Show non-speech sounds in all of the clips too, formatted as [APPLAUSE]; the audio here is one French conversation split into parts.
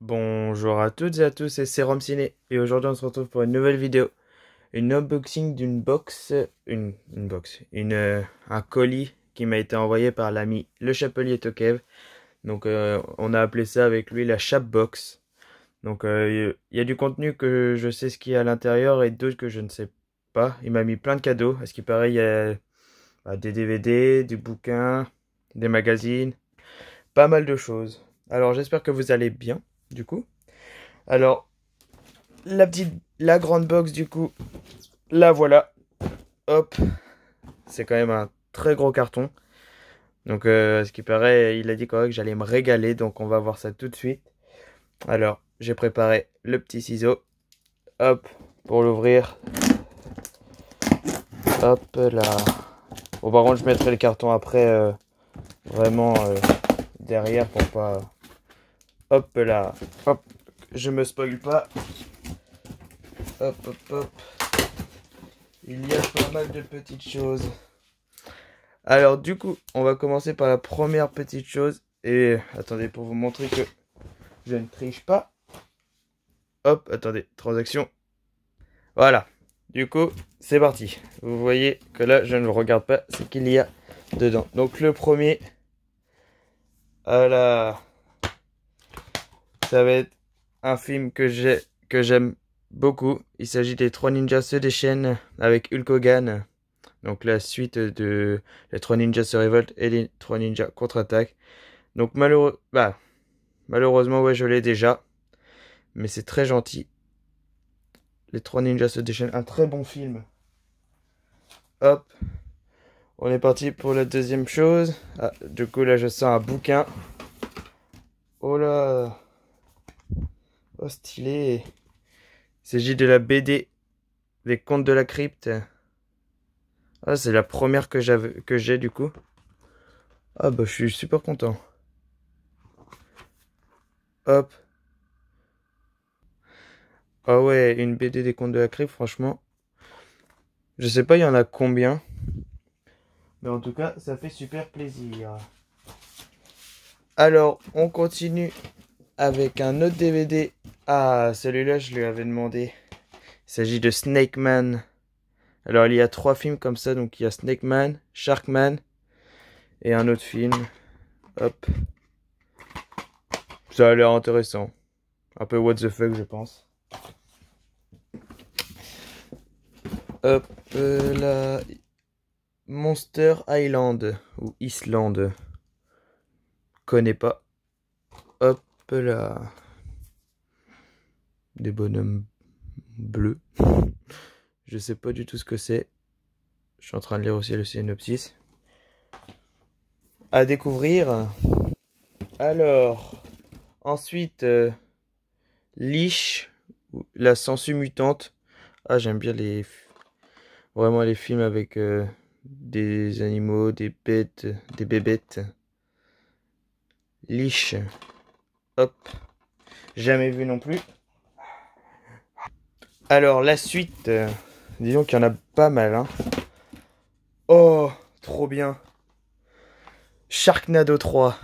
Bonjour à toutes et à tous, c'est Sérum Ciné et aujourd'hui on se retrouve pour une nouvelle vidéo. Une unboxing d'une box, une, box, euh, un colis qui m'a été envoyé par l'ami Le Chapelier Tokev. Donc euh, on a appelé ça avec lui la Chapbox. Donc euh, il y a du contenu que je sais ce qu'il y a à l'intérieur et d'autres que je ne sais pas. Il m'a mis plein de cadeaux. À ce qui paraît, il y a bah, des DVD, des bouquins, des magazines, pas mal de choses. Alors j'espère que vous allez bien du coup. Alors, la petite, la grande box, du coup, la voilà. Hop, c'est quand même un très gros carton. Donc, euh, ce qui paraît, il a dit quand que j'allais me régaler, donc on va voir ça tout de suite. Alors, j'ai préparé le petit ciseau. Hop, pour l'ouvrir. Hop là. Bon, par contre, je mettrai le carton après, euh, vraiment euh, derrière pour pas Hop là. Hop. Je me spoil pas. Hop, hop, hop. Il y a pas mal de petites choses. Alors du coup, on va commencer par la première petite chose. Et attendez, pour vous montrer que je ne triche pas. Hop, attendez, transaction. Voilà. Du coup, c'est parti. Vous voyez que là, je ne regarde pas ce qu'il y a dedans. Donc le premier, à ça va être un film que j'ai que j'aime beaucoup. Il s'agit des Trois Ninjas se déchaînent avec Hulk Hogan. Donc la suite de les Trois Ninjas se révoltent et les Trois Ninjas contre-attaquent. Donc malheureux, bah, malheureusement, ouais, je l'ai déjà. Mais c'est très gentil. Les Trois Ninjas se déchaînent. Un très bon film. Hop. On est parti pour la deuxième chose. Ah, du coup, là, je sens un bouquin. Oh là Oh, stylé. Il s'agit de la BD des contes de la crypte. Ah, c'est la première que j'ai du coup. Ah bah je suis super content. Hop. Ah ouais, une BD des contes de la crypte, franchement. Je sais pas, il y en a combien. Mais en tout cas, ça fait super plaisir. Alors, on continue avec un autre DVD. Ah, celui-là, je lui avais demandé. Il s'agit de Snake Man. Alors, il y a trois films comme ça. Donc, il y a Snake Man, Shark Man et un autre film. Hop. Ça a l'air intéressant. Un peu what the fuck, je pense. Hop euh, là. Monster Island ou Islande. Connais pas peu la des bonhommes bleus. Je sais pas du tout ce que c'est. Je suis en train de lire aussi le synopsis. À découvrir. Alors, ensuite, euh, liche la sensu mutante. Ah, j'aime bien les vraiment les films avec euh, des animaux, des bêtes, des bébêtes. Lich, Hop. Jamais vu non plus. Alors, la suite. Euh, disons qu'il y en a pas mal. Hein. Oh, trop bien. Sharknado 3.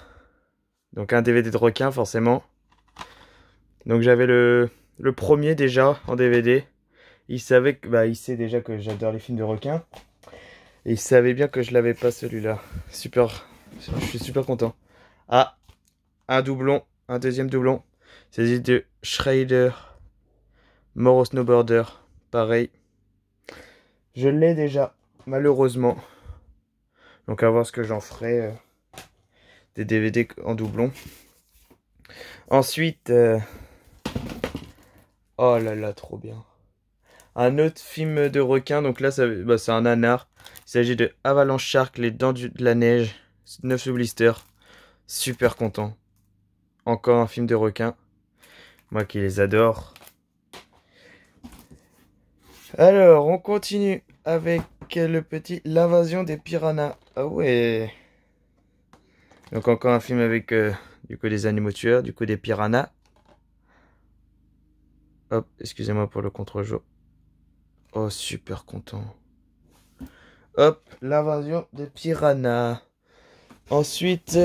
Donc, un DVD de requin, forcément. Donc, j'avais le, premier déjà en DVD. Il savait que, bah, il sait déjà que j'adore les films de requin. Et il savait bien que je l'avais pas celui-là. Super. Je suis super content. Ah, un doublon. Un deuxième doublon, s'agit de Schrader, mort snowboarder. Pareil. Je l'ai déjà, malheureusement. Donc à voir ce que j'en ferai. Euh, des DVD en doublon. Ensuite... Euh, oh là là, trop bien. Un autre film de requin. Donc là, bah, c'est un anard. Il s'agit de Avalanche Shark, Les Dents de la Neige. 9 blister. Super content. Encore un film de requins. Moi qui les adore. Alors, on continue avec le petit L'invasion des piranhas. Ah ouais. Donc encore un film avec euh, du coup des animaux tueurs, du coup des piranhas. Hop, excusez-moi pour le contre-jour. Oh, super content. Hop, l'invasion des piranhas. Ensuite,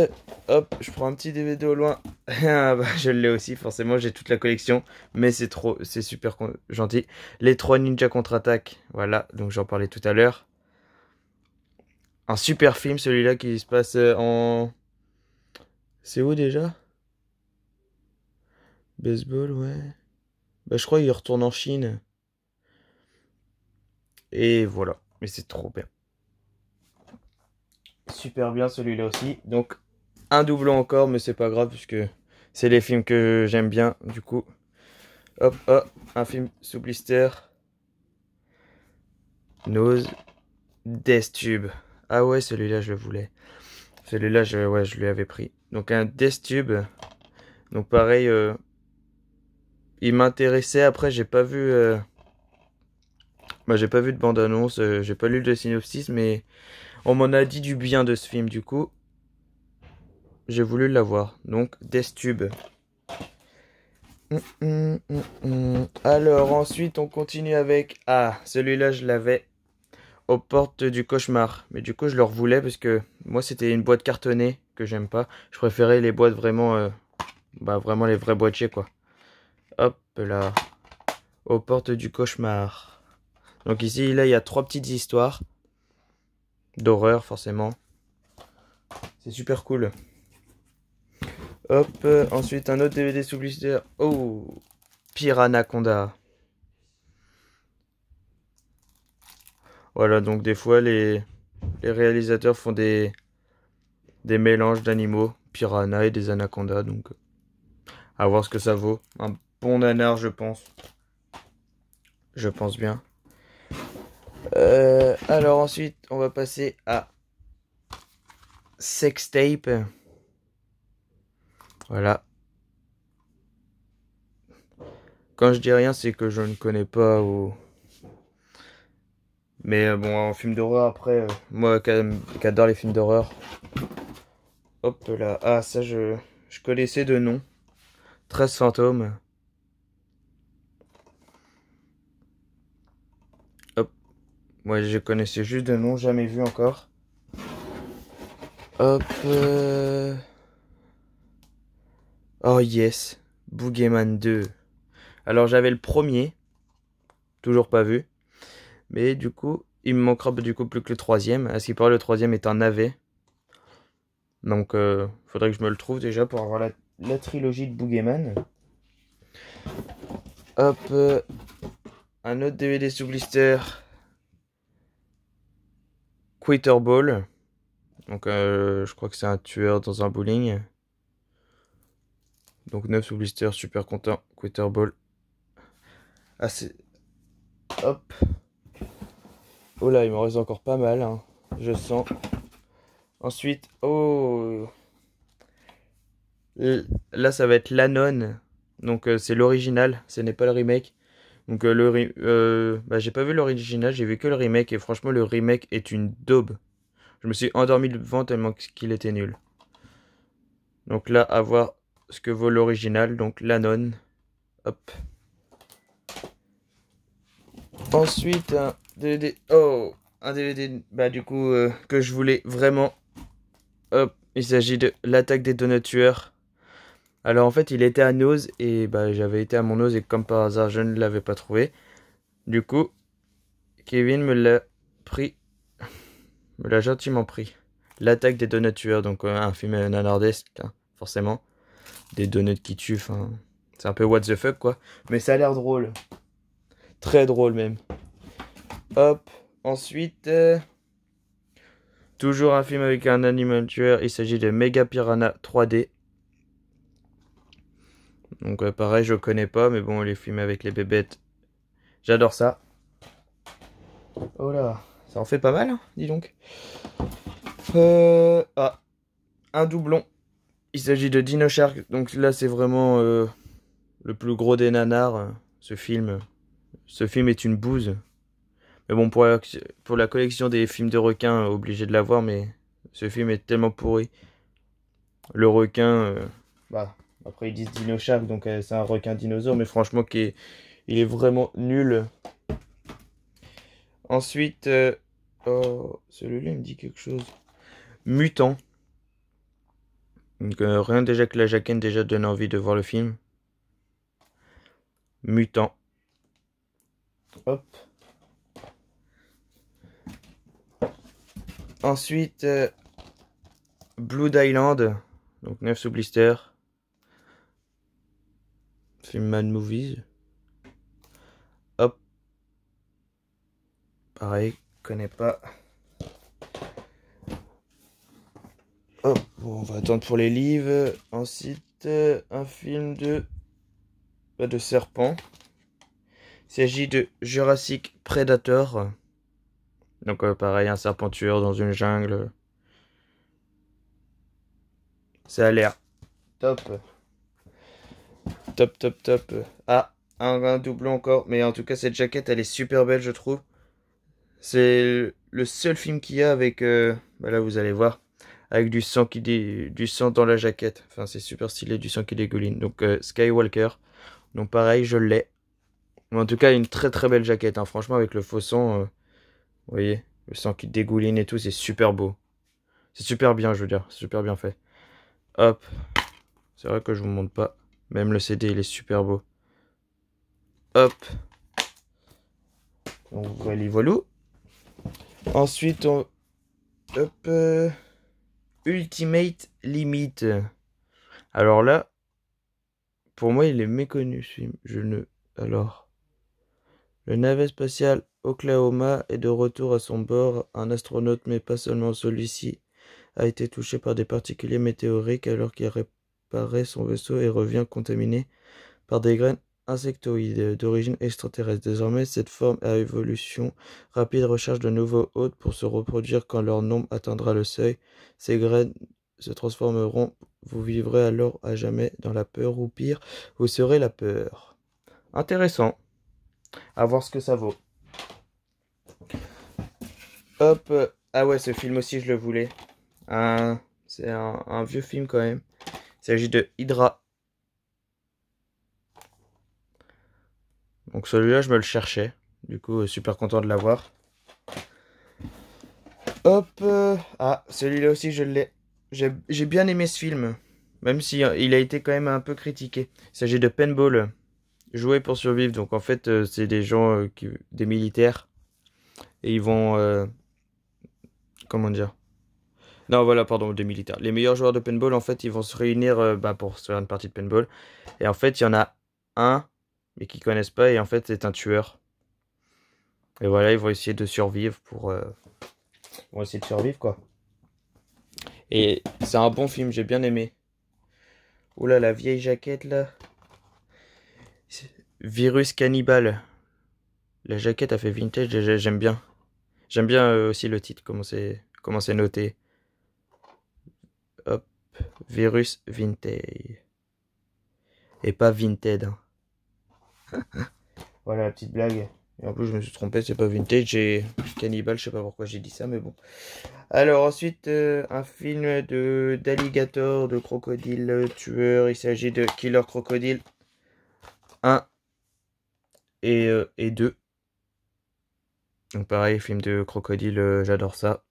hop, je prends un petit DVD au loin. [LAUGHS] Ah bah, je l'ai aussi, forcément, j'ai toute la collection. Mais c'est trop, c'est super gentil. Les trois ninjas contre-attaque, voilà, donc j'en parlais tout à l'heure. Un super film, celui-là qui se passe euh, en... C'est où déjà Baseball, ouais. Bah, je crois qu'il retourne en Chine. Et voilà, mais c'est trop bien super bien celui-là aussi. Donc un doublon encore, mais c'est pas grave puisque c'est les films que j'aime bien du coup. Hop, hop, un film sous blister. Nose. Death Tube. Ah ouais, celui-là, je le voulais. Celui-là, je, je lui avais pris. Donc un Death Tube. Donc pareil, euh, il m'intéressait. Après, j'ai pas vu... Moi euh, bah, j'ai pas vu de bande-annonce, euh, j'ai pas lu le synopsis, mais on m'en a dit du bien de ce film, du coup, j'ai voulu l'avoir. Donc, Death Tube mm, mm, mm, Alors, ensuite, on continue avec... Ah, celui-là, je l'avais aux portes du cauchemar. Mais du coup, je le revoulais parce que moi, c'était une boîte cartonnée que j'aime pas. Je préférais les boîtes vraiment... Euh, bah, vraiment les vrais boîtiers, quoi. Hop là. Aux portes du cauchemar. Donc ici, là, il y a trois petites histoires d'horreur forcément. C'est super cool. Hop, euh, ensuite un autre DVD blister. Oh, Piranaconda. Voilà, donc des fois les, réalisateurs font des, des mélanges d'animaux, piranha et des anacondas, donc euh, à voir ce que ça vaut. Un bon nanar, je pense. Je pense bien. Euh, alors ensuite, on va passer à sextape. Voilà. Quand je dis rien, c'est que je ne connais pas ou... Mais euh, bon, en film d'horreur, après, euh, moi qui adore les films d'horreur. Hop là. Ah, ça, je, je connaissais de nom. 13 fantômes. Moi, je connaissais juste de nom, jamais vu encore. Hop. Euh. Oh yes, Boogeyman 2. Alors j'avais le premier, toujours pas vu. Mais du coup, il me manquera du coup plus que le troisième. À ce qui paraît, le troisième est un navet. Donc, il euh, faudrait que je me le trouve déjà pour avoir la, trilogie de Boogeyman. Hop, euh. un autre DVD sous blister. Quitter Ball. Donc, euh, je crois que c'est un tueur dans un bowling. Donc, 9 sous blister, super content. Quitter Ball. Ah, Hop. Oh là, il me reste encore pas mal. Hein. Je sens. Ensuite, oh. Là, ça va être l'Anon. Donc, euh, c'est l'original. Ce n'est pas le remake. Donc euh, le euh, bah, j'ai pas vu l'original, j'ai vu que le remake et franchement le remake est une daube. Je me suis endormi devant tellement qu'il était nul. Donc là, à voir ce que vaut l'original, donc l'Anon. Hop. Ensuite, un DVD. Oh, un DVD. Bah du coup euh, que je voulais vraiment. Hop, il s'agit de l'attaque des donuts tueurs alors en fait, il était à Nose et bah, j'avais été à mon Nose et comme par hasard, je ne l'avais pas trouvé. Du coup, Kevin me l'a pris, [LAUGHS] me l'a gentiment pris. L'attaque des donuts tueurs, donc euh, un film nanardesque, hein, forcément. Des donuts qui tuent, c'est un peu what the fuck quoi. Mais ça a l'air drôle. Très drôle même. Hop, ensuite... Euh, toujours un film avec un animal tueur, il s'agit de Mega Piranha 3D donc pareil, je connais pas, mais bon, les films avec les bébêtes, j'adore ça. Oh là, ça en fait pas mal, hein, dis donc. Euh, ah, un doublon. Il s'agit de Dino Shark, donc là c'est vraiment euh, le plus gros des nanars, euh, ce film. Ce film est une bouse. Mais bon, pour la, pour la collection des films de requins, obligé de l'avoir, mais ce film est tellement pourri. Le requin, bah, après, ils disent Dino donc euh, c'est un requin dinosaure, mais franchement, qui il est vraiment nul. Ensuite, euh, oh, celui-là, il me dit quelque chose. Mutant. Donc, euh, rien déjà que la jaquette déjà donne envie de voir le film. Mutant. Hop. Ensuite, Blue Island. Donc neuf sous blister. Film Man Movies. Hop. Pareil, connais pas. Hop, bon, on va attendre pour les livres. Ensuite, euh, un film de, bah, de serpent. Il s'agit de Jurassic Predator. Donc euh, pareil, un serpent tueur dans une jungle. Ça a l'air top top, top, top. Ah, un, doublon encore. Mais en tout cas, cette jaquette, elle est super belle, je trouve. C'est le seul film qu'il y a avec... Euh, bah là, vous allez voir. Avec du sang, qui du sang dans la jaquette. Enfin, c'est super stylé, du sang qui dégouline. Donc, euh, Skywalker. Donc, pareil, je l'ai. en tout cas, une très très belle jaquette. Hein. Franchement, avec le faux sang, euh, vous voyez, le sang qui dégouline et tout, c'est super beau. C'est super bien, je veux dire. Super bien fait. Hop. C'est vrai que je vous montre pas. Même le CD, il est super beau. Hop. Donc voir voilà. Ensuite, on... Hop. Euh, Ultimate Limit. Alors là, pour moi, il est méconnu ce Je ne... Alors... Le navet spatial Oklahoma est de retour à son bord. Un astronaute, mais pas seulement celui-ci, a été touché par des particuliers météoriques alors qu'il parait son vaisseau et revient contaminé par des graines insectoïdes d'origine extraterrestre. Désormais, cette forme à évolution rapide recherche de nouveaux hôtes pour se reproduire quand leur nombre atteindra le seuil. Ces graines se transformeront, vous vivrez alors à jamais dans la peur ou pire, vous serez la peur. Intéressant. À voir ce que ça vaut. Hop. Ah ouais, ce film aussi, je le voulais. C'est un vieux film quand même s'agit de Hydra. Donc celui-là, je me le cherchais. Du coup, euh, super content de l'avoir. Hop. Euh, ah, celui-là aussi, je l'ai. J'ai bien aimé ce film. Même si euh, il a été quand même un peu critiqué. Il s'agit de Paintball. Jouer pour survivre. Donc en fait, c'est des gens, qui... des militaires. Et ils vont... Comment dire non, voilà, pardon, deux militaires. Les meilleurs joueurs de paintball, en fait, ils vont se réunir euh, bah, pour se faire une partie de paintball. Et en fait, il y en a un, mais qu'ils connaissent pas, et en fait, c'est un tueur. Et voilà, ils vont essayer de survivre pour. Euh, ils vont essayer de survivre, quoi. Et c'est un bon film, j'ai bien aimé. Oula, la vieille jaquette, là. Virus cannibale. La jaquette a fait vintage, j'aime bien. J'aime bien euh, aussi le titre, comment c'est noté. Hop, virus vintage Et pas vintage hein. [LAUGHS] voilà la petite blague. Et en plus, je me suis trompé, c'est pas vintage. J'ai cannibal je sais pas pourquoi j'ai dit ça, mais bon. Alors, ensuite, euh, un film de d'alligator, de crocodile tueur. Il s'agit de Killer Crocodile 1 et, 2. Euh, Donc, pareil, film de crocodile, euh, j'adore ça.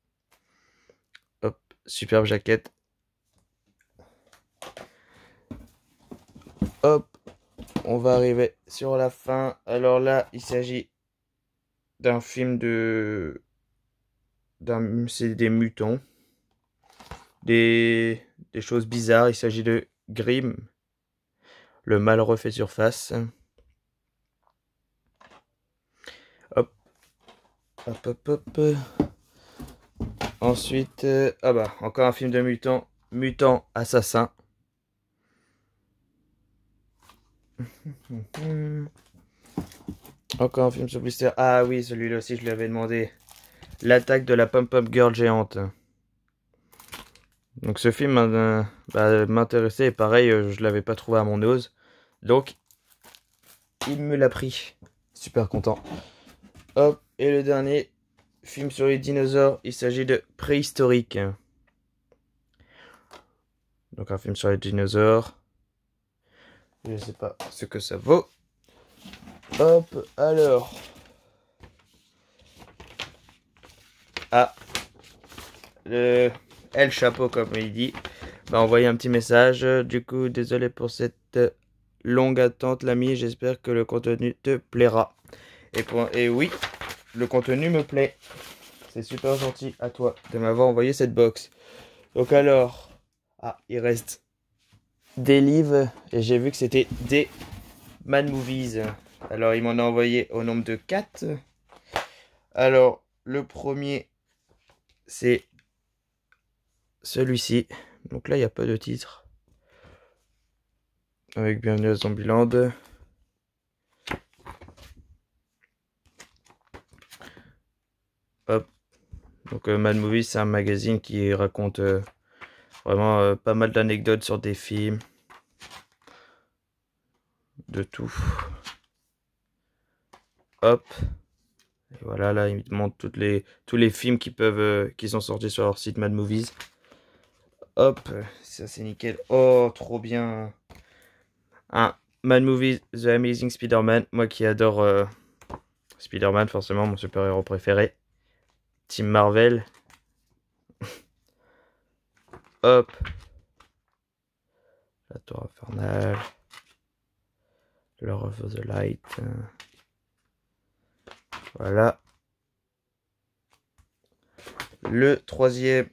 Hop, superbe jaquette. Hop, on va arriver sur la fin. Alors là, il s'agit d'un film de... C'est des mutants Des... des choses bizarres. Il s'agit de Grimm. Le mal refait surface. Hop. Hop, hop, hop. Ensuite... Euh, ah bah, encore un film de mutants. Mutants assassins. [LAUGHS] Encore un film sur blister. Ah oui, celui-là aussi, je lui avais demandé. L'attaque de la pump-up girl géante. Donc ce film m'intéressait et pareil, je euh, je l'avais pas trouvé à mon ose. Donc il me l'a pris. Super content. Hop, et le dernier film sur les dinosaures, il s'agit de préhistorique. Donc un film sur les dinosaures. Je sais pas ce que ça vaut. Hop, alors. Ah. Le El Chapeau, comme il dit, m'a envoyé un petit message. Du coup, désolé pour cette longue attente, l'ami. J'espère que le contenu te plaira. Et, et oui, le contenu me plaît. C'est super gentil à toi de m'avoir envoyé cette box. Donc alors, ah, il reste des livres et j'ai vu que c'était des Mad Movies. Alors il m'en a envoyé au nombre de 4. Alors le premier c'est celui-ci. Donc là il n'y a pas de titre. Avec Bienvenue à Zombieland. Hop. Donc euh, Mad Movies c'est un magazine qui raconte... Euh, Vraiment euh, pas mal d'anecdotes sur des films. De tout. Hop. voilà, là, il me montre toutes les, tous les films qui, peuvent, euh, qui sont sortis sur leur site Mad Movies. Hop, ça c'est nickel. Oh, trop bien. Un Mad Movies The Amazing Spider-Man. Moi qui adore euh, Spider-Man, forcément, mon super-héros préféré. Team Marvel, Hop. La tour infernale. Lord of the Light. Voilà. Le troisième,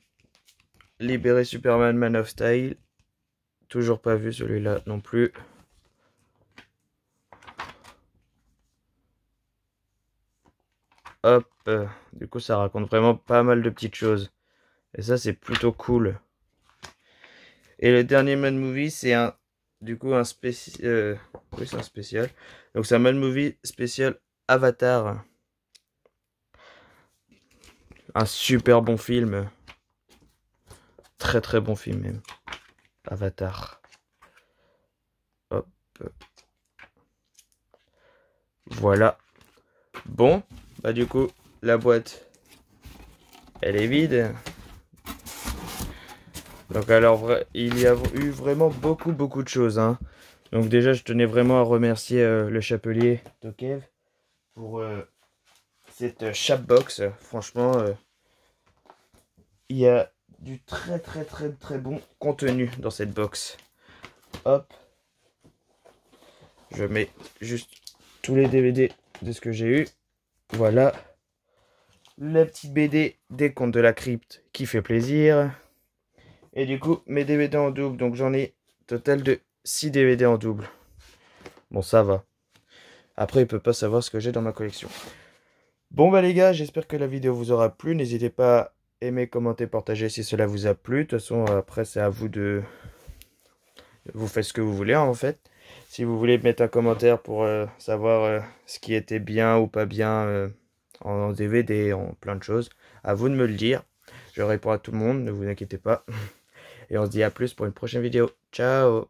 libéré Superman Man of Style. Toujours pas vu celui-là non plus. Hop. Euh, du coup, ça raconte vraiment pas mal de petites choses. Et ça, c'est plutôt cool. Et le dernier mode movie, c'est un, du coup, un spécial, euh, oui, c'est un spécial. Donc, c'est un mode movie spécial Avatar. Un super bon film. Très très bon film même. Avatar. Hop. Voilà. Bon, bah du coup, la boîte, elle est vide. Donc alors, il y a eu vraiment beaucoup, beaucoup de choses. Hein. Donc déjà, je tenais vraiment à remercier euh, le chapelier Tokev pour euh, cette euh, chapbox. Franchement, il y a du très, très, très, très bon contenu dans cette box. Hop. Je mets juste tous les DVD de ce que j'ai eu. Voilà. La petite BD des contes de la crypte qui fait plaisir. Et du coup, mes DVD en double. Donc j'en ai total de 6 DVD en double. Bon, ça va. Après, il peut pas savoir ce que j'ai dans ma collection. Bon bah les gars, j'espère que la vidéo vous aura plu. N'hésitez pas à aimer, commenter, partager si cela vous a plu. De toute façon, après, c'est à vous de... Vous faites ce que vous voulez, en fait. Si vous voulez mettre un commentaire pour euh, savoir euh, ce qui était bien ou pas bien euh, en DVD, en plein de choses, à vous de me le dire. Je réponds à tout le monde, ne vous inquiétez pas. [LAUGHS] Et on se dit à plus pour une prochaine vidéo. Ciao